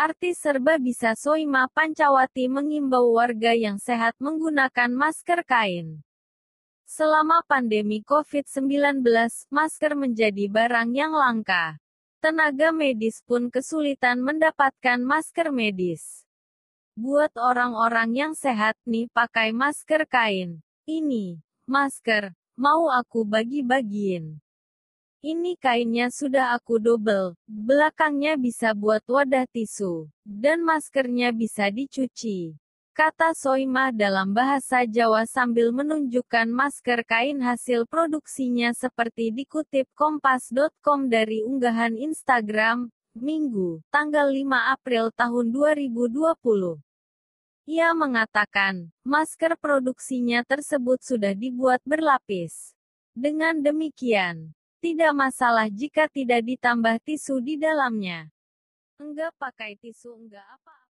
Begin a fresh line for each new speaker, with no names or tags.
Artis serba bisa Soima Pancawati mengimbau warga yang sehat menggunakan masker kain. Selama pandemi COVID-19, masker menjadi barang yang langka. Tenaga medis pun kesulitan mendapatkan masker medis. Buat orang-orang yang sehat nih pakai masker kain. Ini, masker, mau aku bagi-bagiin. Ini kainnya sudah aku double, belakangnya bisa buat wadah tisu, dan maskernya bisa dicuci. Kata Soimah dalam bahasa Jawa sambil menunjukkan masker kain hasil produksinya seperti dikutip kompas.com dari unggahan Instagram, Minggu, tanggal 5 April tahun 2020. Ia mengatakan, masker produksinya tersebut sudah dibuat berlapis. Dengan demikian,
tidak masalah jika tidak ditambah tisu di dalamnya.
Enggak pakai tisu enggak apa-apa.